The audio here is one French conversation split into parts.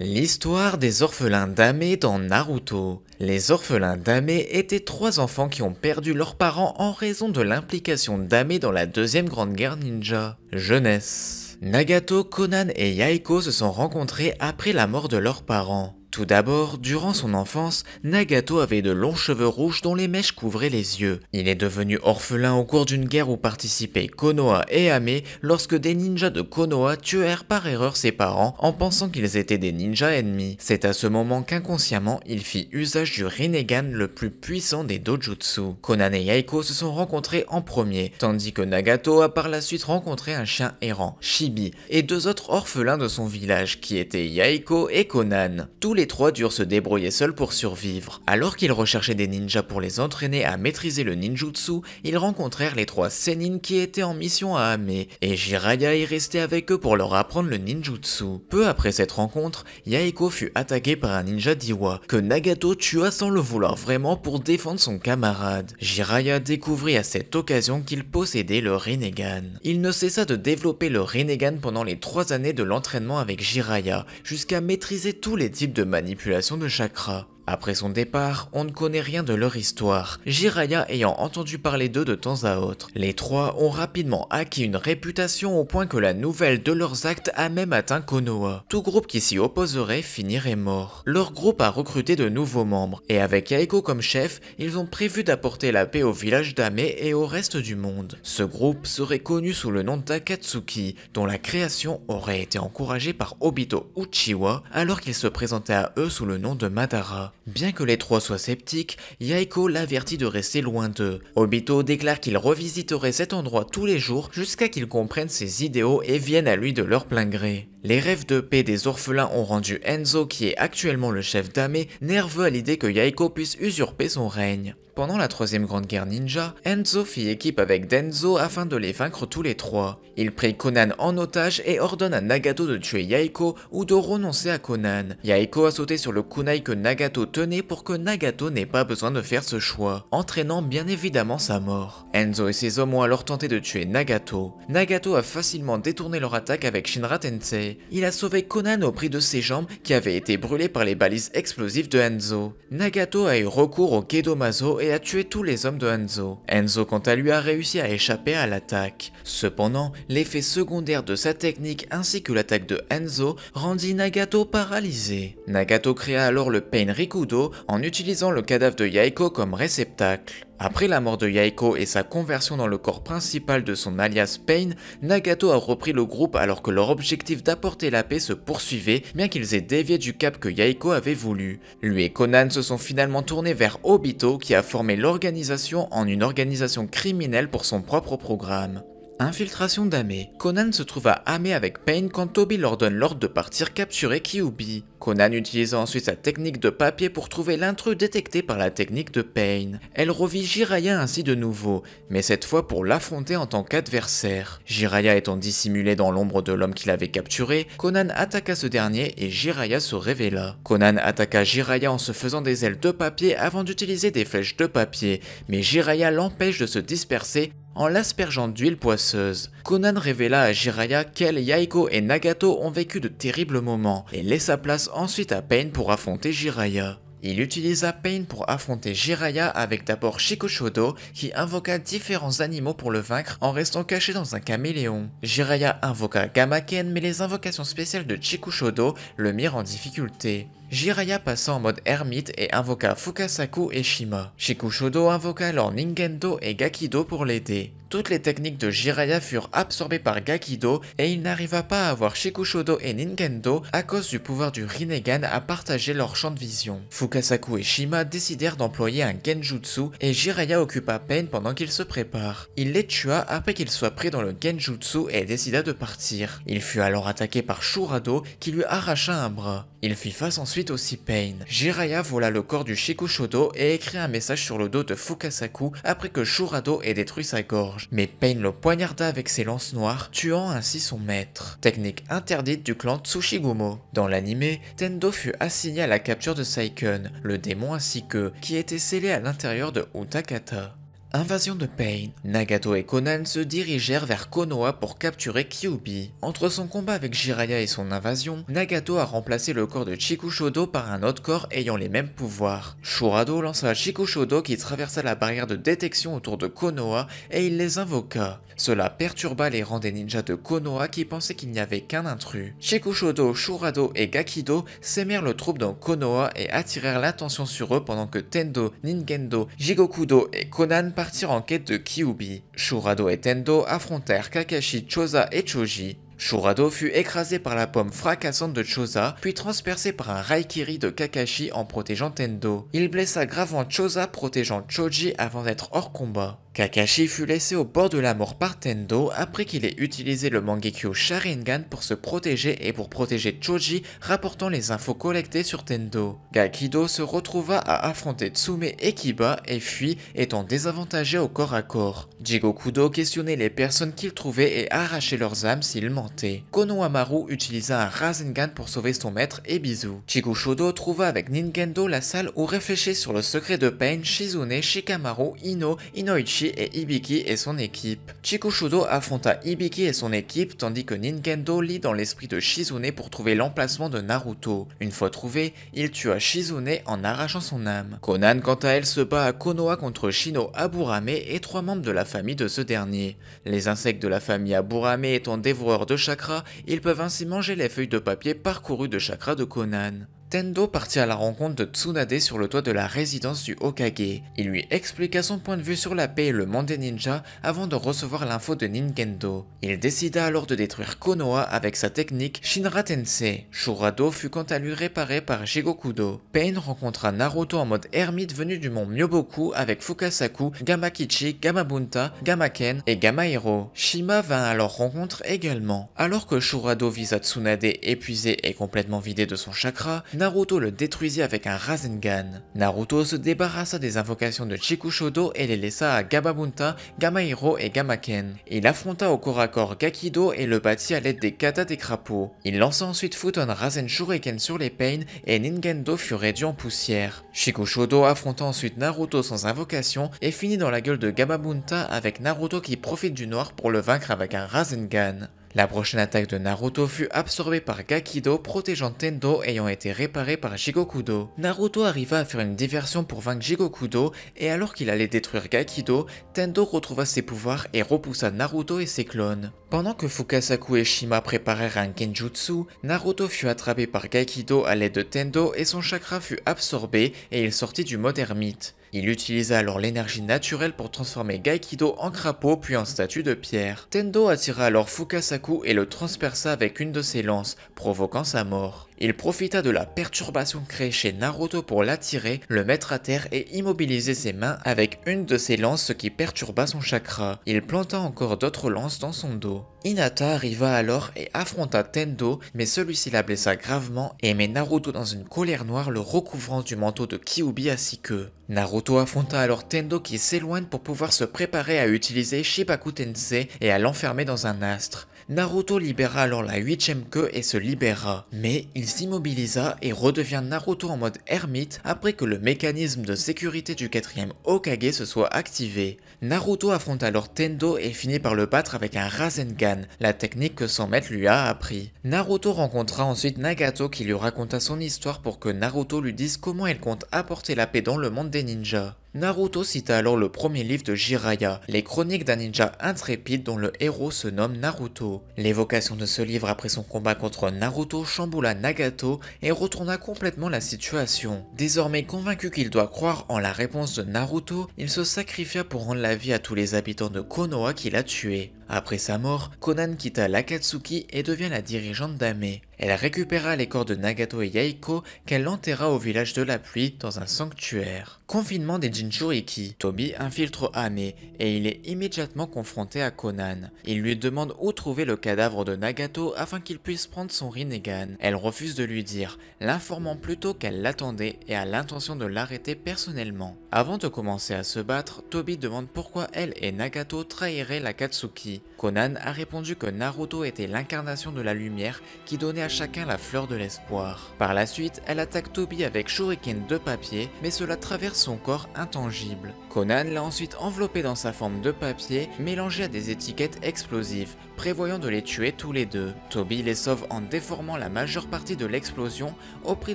L'histoire des orphelins d'Amé dans Naruto. Les orphelins d'Amé étaient trois enfants qui ont perdu leurs parents en raison de l'implication d'Amé dans la deuxième grande guerre ninja. Jeunesse. Nagato, Konan et Yaiko se sont rencontrés après la mort de leurs parents. Tout d'abord, durant son enfance, Nagato avait de longs cheveux rouges dont les mèches couvraient les yeux. Il est devenu orphelin au cours d'une guerre où participaient Konoha et Ame lorsque des ninjas de Konoha tuèrent par erreur ses parents en pensant qu'ils étaient des ninjas ennemis. C'est à ce moment qu'inconsciemment, il fit usage du Rinnegan le plus puissant des dojutsu. Konan et Yaiko se sont rencontrés en premier, tandis que Nagato a par la suite rencontré un chien errant, Shibi, et deux autres orphelins de son village qui étaient Yaiko et Konan. Tous les trois durent se débrouiller seuls pour survivre. Alors qu'ils recherchaient des ninjas pour les entraîner à maîtriser le ninjutsu, ils rencontrèrent les trois Senin qui étaient en mission à Ame, et Jiraiya est resté avec eux pour leur apprendre le ninjutsu. Peu après cette rencontre, Yaeko fut attaqué par un ninja Diwa, que Nagato tua sans le vouloir vraiment pour défendre son camarade. Jiraiya découvrit à cette occasion qu'il possédait le Rinnegan. Il ne cessa de développer le Rinnegan pendant les trois années de l'entraînement avec Jiraiya, jusqu'à maîtriser tous les types de manipulation de chakras. Après son départ, on ne connaît rien de leur histoire, Jiraya ayant entendu parler d'eux de temps à autre. Les trois ont rapidement acquis une réputation au point que la nouvelle de leurs actes a même atteint Konoha. Tout groupe qui s'y opposerait finirait mort. Leur groupe a recruté de nouveaux membres, et avec Yaiko comme chef, ils ont prévu d'apporter la paix au village d'Ame et au reste du monde. Ce groupe serait connu sous le nom d'Akatsuki, dont la création aurait été encouragée par Obito Uchiwa alors qu'il se présentait à eux sous le nom de Madara. Bien que les trois soient sceptiques, Yaiko l'avertit de rester loin d'eux. Obito déclare qu'il revisiterait cet endroit tous les jours jusqu'à qu'il comprenne ses idéaux et vienne à lui de leur plein gré. Les rêves de paix des orphelins ont rendu Enzo, qui est actuellement le chef d'Ame, nerveux à l'idée que Yaiko puisse usurper son règne. Pendant la troisième grande guerre ninja, Enzo fit équipe avec Denzo afin de les vaincre tous les trois. Il prit Conan en otage et ordonne à Nagato de tuer Yaiko ou de renoncer à Conan. Yaiko a sauté sur le kunai que Nagato tenait pour que Nagato n'ait pas besoin de faire ce choix, entraînant bien évidemment sa mort. Enzo et ses hommes ont alors tenté de tuer Nagato. Nagato a facilement détourné leur attaque avec Shinra Tensei. Il a sauvé Conan au prix de ses jambes qui avaient été brûlées par les balises explosives de Enzo. Nagato a eu recours au Kedomazo et a tué tous les hommes de Enzo. Enzo quant à lui a réussi à échapper à l'attaque. Cependant, l'effet secondaire de sa technique ainsi que l'attaque de Enzo rendit Nagato paralysé. Nagato créa alors le Pain Rikudo en utilisant le cadavre de Yaiko comme réceptacle. Après la mort de Yaiko et sa conversion dans le corps principal de son alias Pain, Nagato a repris le groupe alors que leur objectif d'apporter la paix se poursuivait bien qu'ils aient dévié du cap que Yaiko avait voulu. Lui et Conan se sont finalement tournés vers Obito qui a formé l'organisation en une organisation criminelle pour son propre programme. Infiltration d'Amé. Conan se trouve à Amé avec Pain quand Toby leur donne l'ordre de partir capturer Kyubi. Conan utilisa ensuite sa technique de papier pour trouver l'intrus détecté par la technique de Pain. Elle revit Jiraya ainsi de nouveau, mais cette fois pour l'affronter en tant qu'adversaire. Jiraya étant dissimulé dans l'ombre de l'homme qu'il avait capturé, Conan attaqua ce dernier et Jiraya se révéla. Conan attaqua Jiraya en se faisant des ailes de papier avant d'utiliser des flèches de papier, mais Jiraya l'empêche de se disperser en l'aspergeant d'huile poisseuse. Conan révéla à Jiraya qu'elle, Yaiko et Nagato ont vécu de terribles moments et laissa place ensuite à Pain pour affronter Jiraya. Il utilisa Pain pour affronter Jiraya avec d'abord Shikushodo qui invoqua différents animaux pour le vaincre en restant caché dans un caméléon. Jiraya invoqua Gamaken mais les invocations spéciales de Shikushodo le mirent en difficulté. Jiraya passa en mode ermite et invoqua Fukasaku et Shima. Shikushodo invoqua alors Ningendo et Gakido pour l'aider toutes les techniques de Jiraiya furent absorbées par Gakido et il n'arriva pas à avoir Shikushodo et Nintendo à cause du pouvoir du Rinnegan à partager leur champ de vision. Fukasaku et Shima décidèrent d'employer un Genjutsu et Jiraiya occupa Pain pendant qu'il se prépare. Il les tua après qu'il soit pris dans le Genjutsu et décida de partir. Il fut alors attaqué par Shurado qui lui arracha un bras. Il fit face ensuite aussi Pain. Jiraiya vola le corps du Shikushodo et écrit un message sur le dos de Fukasaku après que Shurado ait détruit sa gorge mais Pain le poignarda avec ses lances noires, tuant ainsi son maître. Technique interdite du clan Tsushigumo. Dans l'animé, Tendo fut assigné à la capture de Saiken, le démon ainsi que, qui était scellé à l'intérieur de Utakata. Invasion de Pain, Nagato et Konan se dirigèrent vers Konoha pour capturer Kyubi. Entre son combat avec Jiraiya et son invasion, Nagato a remplacé le corps de Chikushodo par un autre corps ayant les mêmes pouvoirs. Shurado lança Chikushodo qui traversa la barrière de détection autour de Konoha et il les invoqua. Cela perturba les rangs des ninjas de Konoha qui pensaient qu'il n'y avait qu'un intrus. Chikushodo, Shurado et Gakido sémèrent le troupe dans Konoha et attirèrent l'attention sur eux pendant que Tendo, Ningendo, Jigokudo et Konan en quête de Kyubi. Shurado et Tendo affrontèrent Kakashi, Choza et Choji. Shurado fut écrasé par la pomme fracassante de Choza, puis transpercé par un Raikiri de Kakashi en protégeant Tendo. Il blessa gravement Choza protégeant Choji avant d'être hors combat. Kakashi fut laissé au bord de la mort par Tendo après qu'il ait utilisé le Mangekyo Sharingan pour se protéger et pour protéger Choji, rapportant les infos collectées sur Tendo. Gakido se retrouva à affronter Tsume et Kiba et fuit, étant désavantagé au corps à corps. Jigokudo questionnait les personnes qu'il trouvait et arrachait leurs âmes s'il mentait. Konohamaru utilisa un Rasengan pour sauver son maître et Bizu. Chigushodo trouva avec Ningendo la salle où réfléchir sur le secret de Pain, Shizune, Shikamaru, Ino, Inoichi et Ibiki et son équipe. Chikushudo affronta Ibiki et son équipe tandis que Nintendo lit dans l'esprit de Shizune pour trouver l'emplacement de Naruto. Une fois trouvé, il tua Shizune en arrachant son âme. Conan quant à elle se bat à Konoha contre Shino Aburame et trois membres de la famille de ce dernier. Les insectes de la famille Aburame étant dévoreurs de chakras, ils peuvent ainsi manger les feuilles de papier parcourues de chakras de Conan. Tendo partit à la rencontre de Tsunade sur le toit de la résidence du Hokage. Il lui expliqua son point de vue sur la paix et le monde des ninjas avant de recevoir l'info de Nintendo. Il décida alors de détruire Konoha avec sa technique Shinra Tensei. Shurado fut quant à lui réparé par Shigokudo. Pain rencontra Naruto en mode ermite venu du mont Myoboku avec Fukasaku, Gamakichi, Gamabunta, Gamaken et Gamairo. Shima vint à leur rencontre également. Alors que Shurado visa Tsunade épuisé et complètement vidé de son chakra, Naruto le détruisit avec un Rasengan. Naruto se débarrassa des invocations de Chikushodo et les laissa à Gababunta, Gamahiro et Gamaken. Il affronta au corps à corps Gakido et le battit à l'aide des katas des crapauds. Il lança ensuite Futon Rasen Shuriken sur les Pain et Ningendo fut réduit en poussière. Chikushodo affronta ensuite Naruto sans invocation et finit dans la gueule de Gababunta avec Naruto qui profite du noir pour le vaincre avec un Rasengan. La prochaine attaque de Naruto fut absorbée par Gakido, protégeant Tendo ayant été réparé par Jigokudo. Naruto arriva à faire une diversion pour vaincre Jigokudo, et alors qu'il allait détruire Gakido, Tendo retrouva ses pouvoirs et repoussa Naruto et ses clones. Pendant que Fukasaku et Shima préparèrent un genjutsu, Naruto fut attrapé par Gakido à l'aide de Tendo et son chakra fut absorbé et il sortit du mode ermite. Il utilisa alors l'énergie naturelle pour transformer Gaikido en crapaud puis en statue de pierre. Tendo attira alors Fukasaku et le transperça avec une de ses lances, provoquant sa mort. Il profita de la perturbation créée chez Naruto pour l'attirer, le mettre à terre et immobiliser ses mains avec une de ses lances qui perturba son chakra. Il planta encore d'autres lances dans son dos. Inata arriva alors et affronta Tendo, mais celui-ci la blessa gravement et met Naruto dans une colère noire le recouvrant du manteau de Kyubi ainsi que. Naruto affronta alors Tendo qui s'éloigne pour pouvoir se préparer à utiliser Shibaku Tensei et à l'enfermer dans un astre. Naruto libéra alors la huitième queue et se libéra, mais il il s'immobilisa et redevient Naruto en mode ermite après que le mécanisme de sécurité du quatrième Okage se soit activé. Naruto affronte alors Tendo et finit par le battre avec un Rasengan, la technique que son maître lui a appris. Naruto rencontra ensuite Nagato qui lui raconta son histoire pour que Naruto lui dise comment elle compte apporter la paix dans le monde des ninjas. Naruto cita alors le premier livre de Jiraya, les chroniques d'un ninja intrépide dont le héros se nomme Naruto. L'évocation de ce livre après son combat contre Naruto chamboula Nagato et retourna complètement la situation. Désormais convaincu qu'il doit croire en la réponse de Naruto, il se sacrifia pour rendre la vie à tous les habitants de Konoha qu'il a tués. Après sa mort, Conan quitta l'Akatsuki et devient la dirigeante d'Ame. Elle récupéra les corps de Nagato et Yaiko qu'elle enterra au village de la pluie dans un sanctuaire. Confinement des Jinchuriki, Toby infiltre Ame et il est immédiatement confronté à Conan. Il lui demande où trouver le cadavre de Nagato afin qu'il puisse prendre son Rinnegan. Elle refuse de lui dire, l'informant plutôt qu'elle l'attendait et a l'intention de l'arrêter personnellement. Avant de commencer à se battre, Toby demande pourquoi elle et Nagato trahiraient l'Akatsuki. Conan a répondu que Naruto était l'incarnation de la lumière qui donnait à chacun la fleur de l'espoir. Par la suite, elle attaque Toby avec shuriken de papier, mais cela traverse son corps intangible. Conan l'a ensuite enveloppé dans sa forme de papier, mélangé à des étiquettes explosives, prévoyant de les tuer tous les deux. Toby les sauve en déformant la majeure partie de l'explosion au prix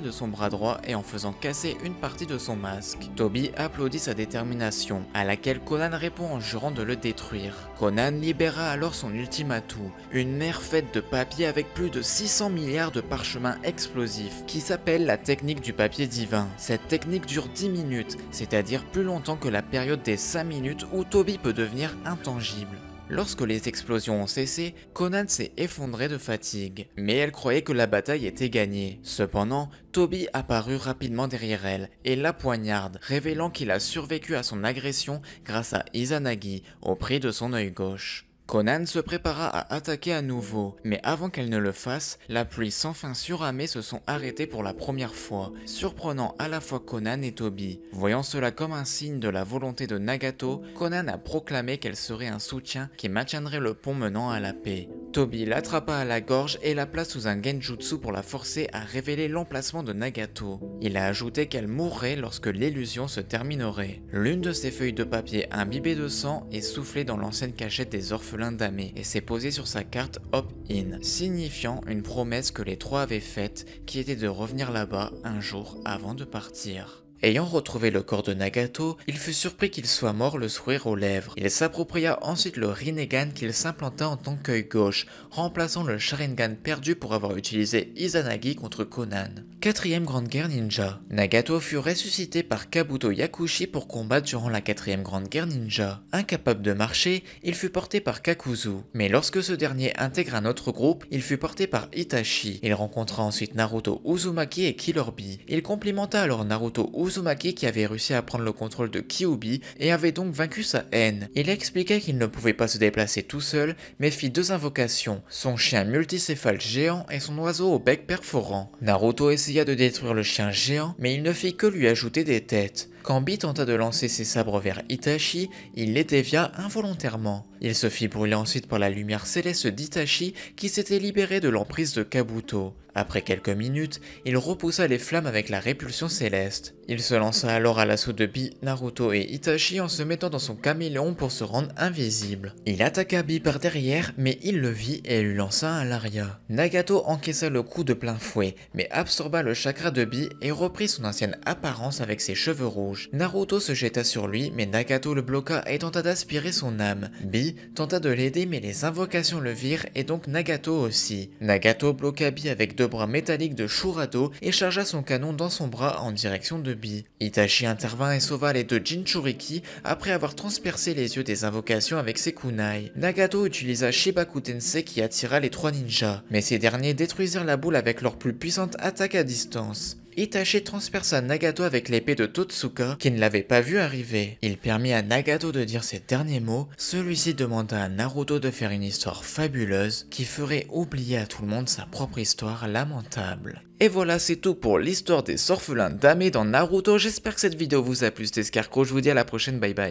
de son bras droit et en faisant casser une partie de son masque. Toby applaudit sa détermination, à laquelle Conan répond en jurant de le détruire. Conan libère alors son ultime atout, une mer faite de papier avec plus de 600 milliards de parchemins explosifs, qui s'appelle la technique du papier divin. Cette technique dure 10 minutes, c'est-à-dire plus longtemps que la période des 5 minutes où Toby peut devenir intangible. Lorsque les explosions ont cessé, Conan s'est effondré de fatigue, mais elle croyait que la bataille était gagnée. Cependant, Toby apparut rapidement derrière elle et la poignarde, révélant qu'il a survécu à son agression grâce à Izanagi au prix de son œil gauche. Conan se prépara à attaquer à nouveau, mais avant qu'elle ne le fasse, la pluie sans fin suramée se sont arrêtées pour la première fois, surprenant à la fois Conan et Toby. Voyant cela comme un signe de la volonté de Nagato, Conan a proclamé qu'elle serait un soutien qui maintiendrait le pont menant à la paix. Toby l'attrapa à la gorge et la place sous un genjutsu pour la forcer à révéler l'emplacement de Nagato. Il a ajouté qu'elle mourrait lorsque l'illusion se terminerait. L'une de ses feuilles de papier imbibée de sang est soufflée dans l'ancienne cachette des orphelins d'Amé et s'est posée sur sa carte Hop-In, signifiant une promesse que les trois avaient faite qui était de revenir là-bas un jour avant de partir. Ayant retrouvé le corps de Nagato, il fut surpris qu'il soit mort le sourire aux lèvres. Il s'appropria ensuite le Rinnegan qu'il s'implanta en tant qu'œil gauche, remplaçant le Sharingan perdu pour avoir utilisé Izanagi contre Conan. Quatrième Grande Guerre Ninja Nagato fut ressuscité par Kabuto Yakushi pour combattre durant la quatrième Grande Guerre Ninja. Incapable de marcher, il fut porté par Kakuzu. Mais lorsque ce dernier intègre un autre groupe, il fut porté par Itachi. Il rencontra ensuite Naruto Uzumaki et Killer Il complimenta alors Naruto Uzumaki Uzumaki qui avait réussi à prendre le contrôle de Kyubi et avait donc vaincu sa haine. Il expliquait qu'il ne pouvait pas se déplacer tout seul, mais fit deux invocations, son chien multicéphale géant et son oiseau au bec perforant. Naruto essaya de détruire le chien géant, mais il ne fit que lui ajouter des têtes. Quand Bi tenta de lancer ses sabres vers Itachi, il les dévia involontairement. Il se fit brûler ensuite par la lumière céleste d'Itachi qui s'était libéré de l'emprise de Kabuto. Après quelques minutes, il repoussa les flammes avec la répulsion céleste. Il se lança alors à l'assaut de Bi, Naruto et Itachi en se mettant dans son caméléon pour se rendre invisible. Il attaqua Bi par derrière, mais il le vit et lui lança un laria. Nagato encaissa le coup de plein fouet, mais absorba le chakra de Bi et reprit son ancienne apparence avec ses cheveux rouges. Naruto se jeta sur lui, mais Nagato le bloqua et tenta d'aspirer son âme. Bi tenta de l'aider, mais les invocations le virent et donc Nagato aussi. Nagato bloqua Bi avec deux bras métalliques de Shurato et chargea son canon dans son bras en direction de Bi. Itachi intervint et sauva les deux Jinchuriki après avoir transpercé les yeux des invocations avec ses kunai. Nagato utilisa Shibaku qui attira les trois ninjas, mais ces derniers détruisirent la boule avec leur plus puissante attaque à distance. Itachi transperça Nagato avec l'épée de Totsuka qui ne l'avait pas vu arriver. Il permit à Nagato de dire ses derniers mots, celui-ci demanda à Naruto de faire une histoire fabuleuse qui ferait oublier à tout le monde sa propre histoire lamentable. Et voilà, c'est tout pour l'histoire des orphelins damés dans Naruto. J'espère que cette vidéo vous a plu. C'était Scarco, je vous dis à la prochaine, bye bye.